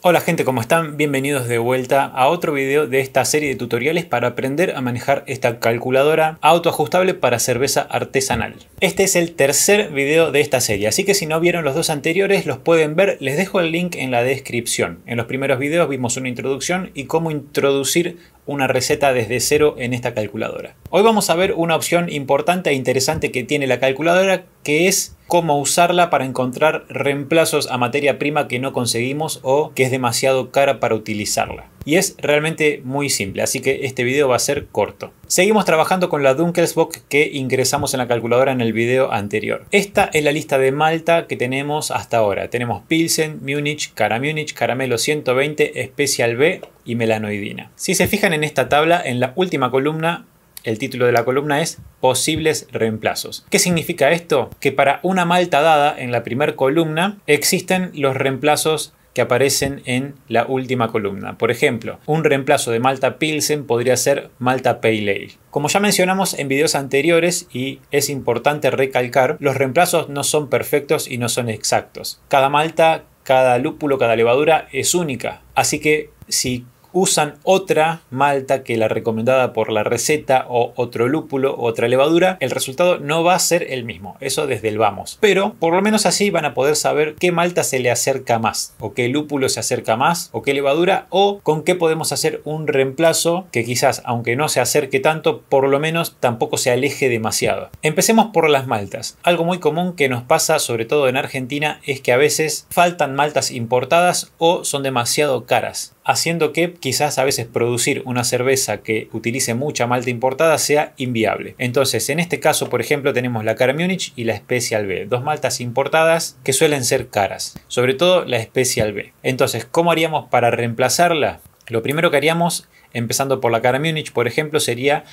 Hola gente, ¿cómo están? Bienvenidos de vuelta a otro video de esta serie de tutoriales para aprender a manejar esta calculadora autoajustable para cerveza artesanal. Este es el tercer video de esta serie, así que si no vieron los dos anteriores los pueden ver, les dejo el link en la descripción. En los primeros videos vimos una introducción y cómo introducir una receta desde cero en esta calculadora. Hoy vamos a ver una opción importante e interesante que tiene la calculadora que es cómo usarla para encontrar reemplazos a materia prima que no conseguimos o que es demasiado cara para utilizarla y es realmente muy simple, así que este video va a ser corto. Seguimos trabajando con la Dunkelsbock que ingresamos en la calculadora en el video anterior. Esta es la lista de Malta que tenemos hasta ahora. Tenemos Pilsen, Munich, Cara Caramelo 120, Special B y Melanoidina. Si se fijan en esta tabla, en la última columna el título de la columna es posibles reemplazos. ¿Qué significa esto? Que para una malta dada en la primera columna existen los reemplazos que aparecen en la última columna. Por ejemplo, un reemplazo de Malta Pilsen podría ser Malta Pale Ale. Como ya mencionamos en videos anteriores y es importante recalcar, los reemplazos no son perfectos y no son exactos. Cada malta, cada lúpulo, cada levadura es única, así que si usan otra malta que la recomendada por la receta o otro lúpulo o otra levadura, el resultado no va a ser el mismo, eso desde el vamos. Pero por lo menos así van a poder saber qué malta se le acerca más, o qué lúpulo se acerca más, o qué levadura, o con qué podemos hacer un reemplazo que quizás, aunque no se acerque tanto, por lo menos tampoco se aleje demasiado. Empecemos por las maltas. Algo muy común que nos pasa, sobre todo en Argentina, es que a veces faltan maltas importadas o son demasiado caras haciendo que quizás a veces producir una cerveza que utilice mucha malta importada sea inviable. Entonces, en este caso, por ejemplo, tenemos la Cara y la Special B, dos maltas importadas que suelen ser caras, sobre todo la Special B. Entonces, ¿cómo haríamos para reemplazarla? Lo primero que haríamos, empezando por la Cara por ejemplo, sería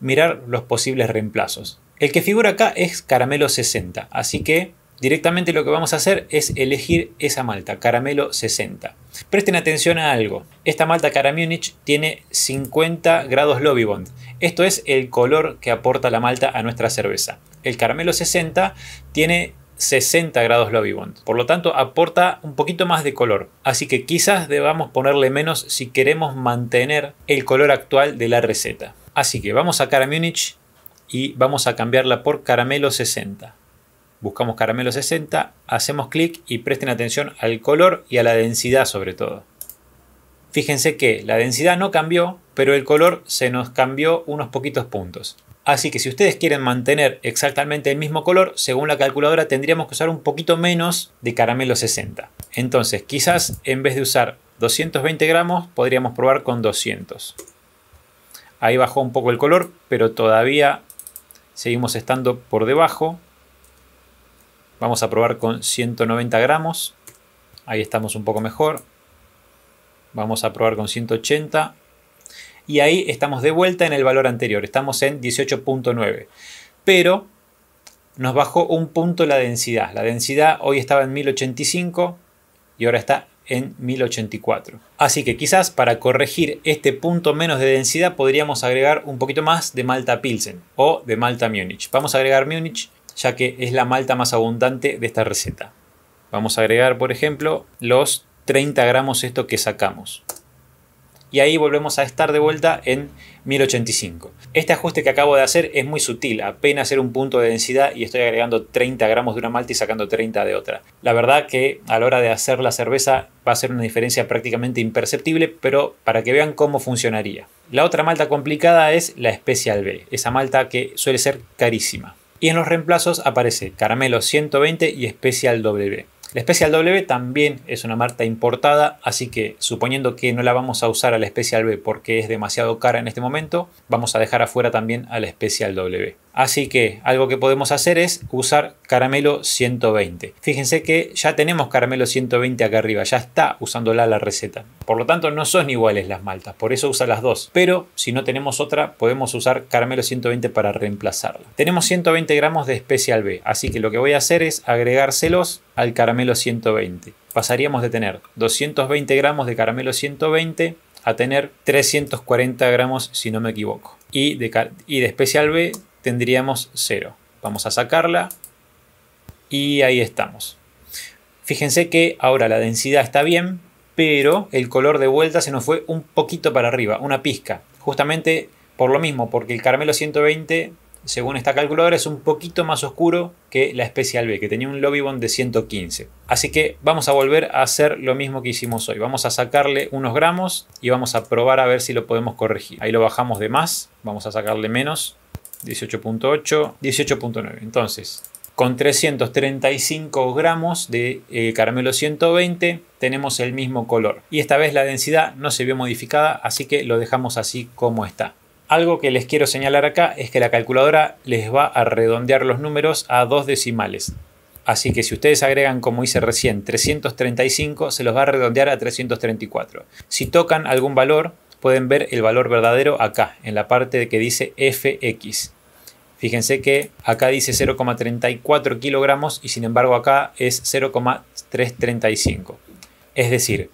mirar los posibles reemplazos. El que figura acá es Caramelo 60, así que Directamente lo que vamos a hacer es elegir esa malta, caramelo 60. Presten atención a algo. Esta malta Caramunich tiene 50 grados lobby bond. Esto es el color que aporta la malta a nuestra cerveza. El caramelo 60 tiene 60 grados lobby bond. Por lo tanto, aporta un poquito más de color. Así que quizás debamos ponerle menos si queremos mantener el color actual de la receta. Así que vamos a Caramunich y vamos a cambiarla por caramelo 60 buscamos caramelo 60, hacemos clic y presten atención al color y a la densidad sobre todo. Fíjense que la densidad no cambió, pero el color se nos cambió unos poquitos puntos. Así que si ustedes quieren mantener exactamente el mismo color, según la calculadora tendríamos que usar un poquito menos de caramelo 60. Entonces quizás en vez de usar 220 gramos podríamos probar con 200. Ahí bajó un poco el color, pero todavía seguimos estando por debajo. Vamos a probar con 190 gramos. Ahí estamos un poco mejor. Vamos a probar con 180. Y ahí estamos de vuelta en el valor anterior. Estamos en 18.9. Pero nos bajó un punto la densidad. La densidad hoy estaba en 1085 y ahora está en 1084. Así que quizás para corregir este punto menos de densidad podríamos agregar un poquito más de Malta Pilsen o de Malta Múnich. Vamos a agregar Múnich ya que es la malta más abundante de esta receta. Vamos a agregar, por ejemplo, los 30 gramos esto que sacamos. Y ahí volvemos a estar de vuelta en 1085. Este ajuste que acabo de hacer es muy sutil, apenas era un punto de densidad y estoy agregando 30 gramos de una malta y sacando 30 de otra. La verdad que a la hora de hacer la cerveza va a ser una diferencia prácticamente imperceptible, pero para que vean cómo funcionaría. La otra malta complicada es la Special B, esa malta que suele ser carísima. Y en los reemplazos aparece Caramelo 120 y Special W. La Special W también es una marca importada, así que suponiendo que no la vamos a usar a la Special B porque es demasiado cara en este momento, vamos a dejar afuera también a la Special W. Así que algo que podemos hacer es usar caramelo 120. Fíjense que ya tenemos caramelo 120 acá arriba, ya está usándola la receta. Por lo tanto no son iguales las maltas, por eso usa las dos. Pero si no tenemos otra, podemos usar caramelo 120 para reemplazarla. Tenemos 120 gramos de especial B, así que lo que voy a hacer es agregárselos al caramelo 120. Pasaríamos de tener 220 gramos de caramelo 120 a tener 340 gramos si no me equivoco. Y de, y de especial B tendríamos 0. Vamos a sacarla y ahí estamos. Fíjense que ahora la densidad está bien, pero el color de vuelta se nos fue un poquito para arriba, una pizca. Justamente por lo mismo, porque el caramelo 120, según esta calculadora, es un poquito más oscuro que la especial B, que tenía un lobby bond de 115. Así que vamos a volver a hacer lo mismo que hicimos hoy. Vamos a sacarle unos gramos y vamos a probar a ver si lo podemos corregir. Ahí lo bajamos de más, vamos a sacarle menos 18.8, 18.9. Entonces, con 335 gramos de eh, caramelo 120 tenemos el mismo color. Y esta vez la densidad no se vio modificada, así que lo dejamos así como está. Algo que les quiero señalar acá es que la calculadora les va a redondear los números a dos decimales. Así que si ustedes agregan, como hice recién, 335, se los va a redondear a 334. Si tocan algún valor, pueden ver el valor verdadero acá, en la parte que dice fx. Fíjense que acá dice 0,34 kilogramos y sin embargo acá es 0,335. Es decir,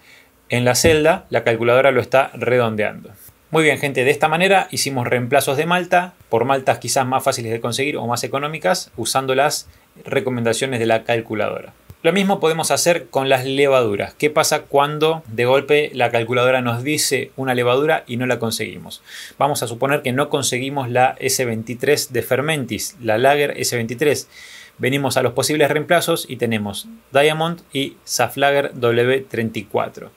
en la celda la calculadora lo está redondeando. Muy bien gente, de esta manera hicimos reemplazos de malta por maltas quizás más fáciles de conseguir o más económicas usando las recomendaciones de la calculadora. Lo mismo podemos hacer con las levaduras. ¿Qué pasa cuando de golpe la calculadora nos dice una levadura y no la conseguimos? Vamos a suponer que no conseguimos la S23 de Fermentis, la Lager S23. Venimos a los posibles reemplazos y tenemos Diamond y Saflager W34.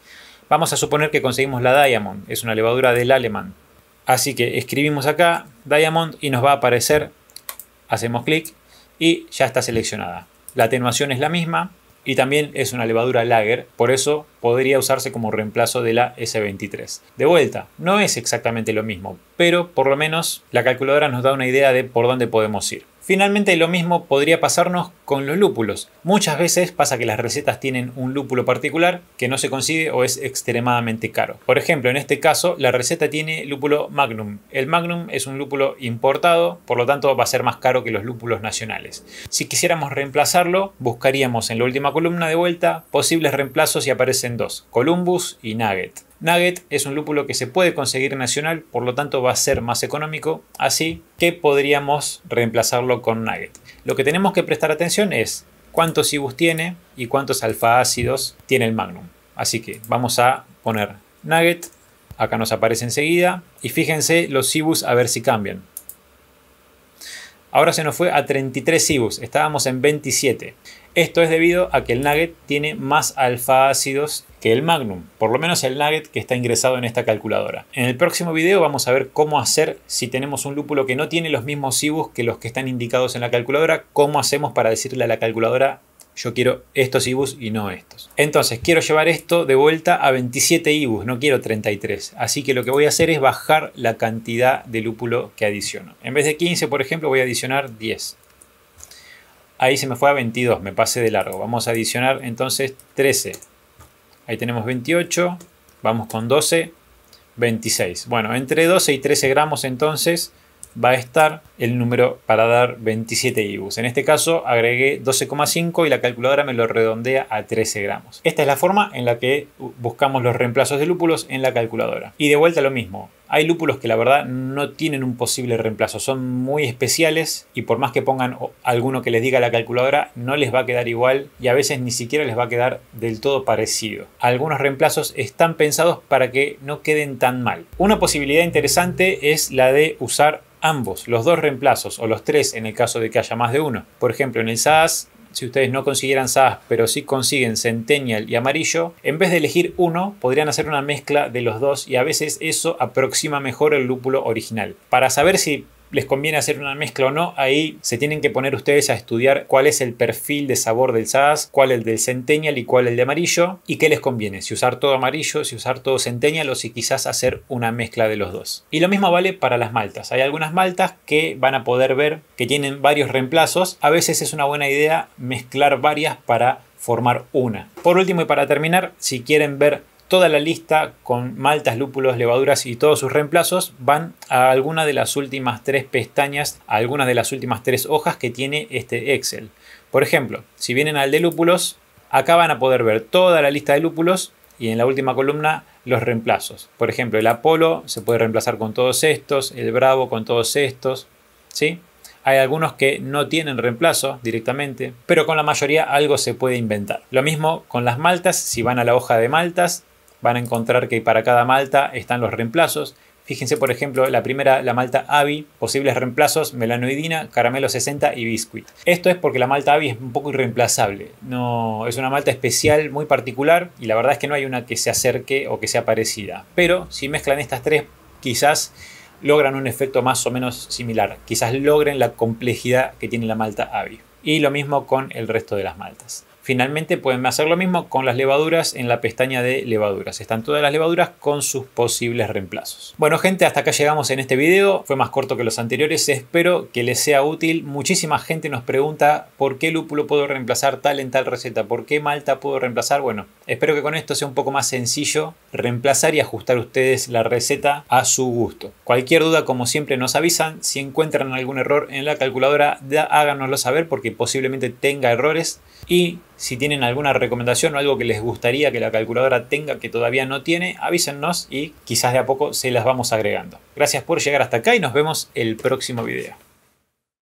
Vamos a suponer que conseguimos la Diamond, es una levadura del alemán. Así que escribimos acá Diamond y nos va a aparecer, hacemos clic y ya está seleccionada. La atenuación es la misma y también es una levadura lager, por eso podría usarse como reemplazo de la S23. De vuelta, no es exactamente lo mismo, pero por lo menos la calculadora nos da una idea de por dónde podemos ir. Finalmente lo mismo podría pasarnos con los lúpulos. Muchas veces pasa que las recetas tienen un lúpulo particular que no se consigue o es extremadamente caro. Por ejemplo, en este caso la receta tiene lúpulo magnum. El magnum es un lúpulo importado, por lo tanto va a ser más caro que los lúpulos nacionales. Si quisiéramos reemplazarlo, buscaríamos en la última columna de vuelta posibles reemplazos y aparecen dos, Columbus y Nugget. Nugget es un lúpulo que se puede conseguir nacional, por lo tanto va a ser más económico, así que podríamos reemplazarlo con Nugget. Lo que tenemos que prestar atención es cuántos IBUs tiene y cuántos alfaácidos tiene el Magnum. Así que vamos a poner Nugget, acá nos aparece enseguida, y fíjense los IBUs a ver si cambian. Ahora se nos fue a 33 IBUs, estábamos en 27. Esto es debido a que el Nugget tiene más alfaácidos que el Magnum, por lo menos el nugget que está ingresado en esta calculadora. En el próximo video vamos a ver cómo hacer si tenemos un lúpulo que no tiene los mismos IBUs que los que están indicados en la calculadora, cómo hacemos para decirle a la calculadora yo quiero estos IBUs y no estos. Entonces quiero llevar esto de vuelta a 27 IBUs, no quiero 33. Así que lo que voy a hacer es bajar la cantidad de lúpulo que adiciono. En vez de 15, por ejemplo, voy a adicionar 10. Ahí se me fue a 22, me pasé de largo. Vamos a adicionar entonces 13. Ahí tenemos 28, vamos con 12, 26. Bueno, entre 12 y 13 gramos entonces va a estar el número para dar 27 IBUs. En este caso agregué 12,5 y la calculadora me lo redondea a 13 gramos. Esta es la forma en la que buscamos los reemplazos de lúpulos en la calculadora. Y de vuelta lo mismo, hay lúpulos que la verdad no tienen un posible reemplazo, son muy especiales y por más que pongan alguno que les diga la calculadora, no les va a quedar igual y a veces ni siquiera les va a quedar del todo parecido. Algunos reemplazos están pensados para que no queden tan mal. Una posibilidad interesante es la de usar ambos, los dos reemplazos o los tres en el caso de que haya más de uno. Por ejemplo, en el SAS si ustedes no consiguieran SAS, pero sí consiguen Centennial y Amarillo, en vez de elegir uno, podrían hacer una mezcla de los dos y a veces eso aproxima mejor el lúpulo original. Para saber si les conviene hacer una mezcla o no, ahí se tienen que poner ustedes a estudiar cuál es el perfil de sabor del SAS, cuál el del Centennial y cuál el de amarillo, y qué les conviene, si usar todo amarillo, si usar todo Centennial o si quizás hacer una mezcla de los dos. Y lo mismo vale para las maltas. Hay algunas maltas que van a poder ver que tienen varios reemplazos. A veces es una buena idea mezclar varias para formar una. Por último y para terminar, si quieren ver toda la lista con maltas, lúpulos, levaduras y todos sus reemplazos van a alguna de las últimas tres pestañas, a alguna de las últimas tres hojas que tiene este Excel. Por ejemplo, si vienen al de lúpulos, acá van a poder ver toda la lista de lúpulos y en la última columna los reemplazos. Por ejemplo, el Apolo se puede reemplazar con todos estos, el Bravo con todos estos, ¿sí? Hay algunos que no tienen reemplazo directamente, pero con la mayoría algo se puede inventar. Lo mismo con las maltas, si van a la hoja de maltas, van a encontrar que para cada malta están los reemplazos. Fíjense, por ejemplo, la primera, la malta avi posibles reemplazos, melanoidina, caramelo 60 y biscuit. Esto es porque la malta avi es un poco irreemplazable. No, es una malta especial, muy particular, y la verdad es que no hay una que se acerque o que sea parecida. Pero si mezclan estas tres, quizás logran un efecto más o menos similar. Quizás logren la complejidad que tiene la malta avi Y lo mismo con el resto de las maltas. Finalmente pueden hacer lo mismo con las levaduras en la pestaña de levaduras. Están todas las levaduras con sus posibles reemplazos. Bueno gente, hasta acá llegamos en este video. Fue más corto que los anteriores. Espero que les sea útil. Muchísima gente nos pregunta por qué lúpulo puedo reemplazar tal en tal receta. ¿Por qué malta puedo reemplazar? Bueno, espero que con esto sea un poco más sencillo reemplazar y ajustar ustedes la receta a su gusto. Cualquier duda, como siempre, nos avisan. Si encuentran algún error en la calculadora, háganoslo saber porque posiblemente tenga errores. Y si tienen alguna recomendación o algo que les gustaría que la calculadora tenga que todavía no tiene, avísennos y quizás de a poco se las vamos agregando. Gracias por llegar hasta acá y nos vemos el próximo video.